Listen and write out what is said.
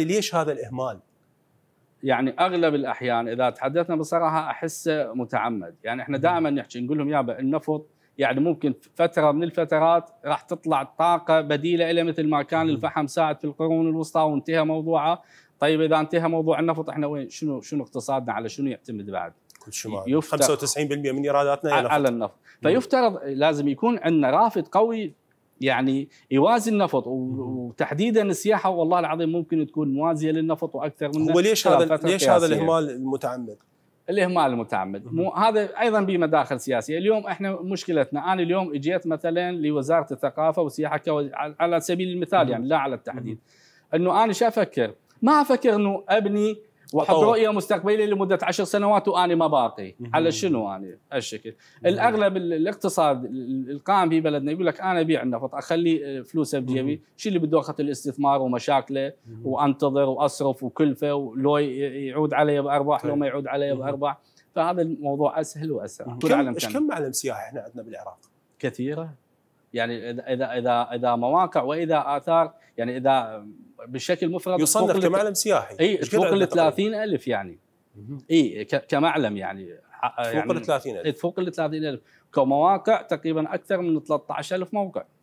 ليش هذا الإهمال؟ يعني اغلب الاحيان اذا تحدثنا بصراحه احسه متعمد، يعني احنا دائما نحكي نقول لهم يابا النفط يعني ممكن فتره من الفترات راح تطلع طاقه بديله الى مثل ما كان الفحم ساعد في القرون الوسطى وانتهى موضوعه، طيب اذا انتهى موضوع النفط احنا وين شنو شنو اقتصادنا على شنو يعتمد بعد؟ كل شمال 95% من ايراداتنا على النفط، فيفترض لازم يكون عندنا رافد قوي يعني يوازي النفط وتحديدا السياحه والله العظيم ممكن تكون موازيه للنفط واكثر منه هو ليش هذا ليش هذا الاهمال المتعمد؟ الاهمال المتعمد مو هذا ايضا بمداخل سياسيه اليوم احنا مشكلتنا انا اليوم اجيت مثلا لوزاره الثقافه والسياحه كو... على سبيل المثال مم. يعني لا على التحديد انه انا شو افكر ما افكر انه ابني وحط رؤيه مستقبليه لمده عشر سنوات واني ما باقي على شنو اني هالشكل الاغلب الاقتصاد القائم في بلدنا يقول لك انا ابيع النفط اخلي آه، فلوسه بجيبي شو اللي بده اخذ الاستثمار ومشاكله وانتظر واصرف وكلفه ولو يعود علي بارباح طيب. لو ما يعود علي بارباح فهذا الموضوع اسهل واسرع كم كم معلم سياحه احنا عندنا بالعراق؟ كثيره يعني اذا اذا اذا مواقع واذا اثار يعني اذا بشكل مفرد يصنف كمعلم سياحي اي يعني. إيه، يعني. فوق ال 30000 يعني اي كمعلم يعني فوق ال 30000 فوق ال 30000 كمواقع تقريبا اكثر من 13000 موقع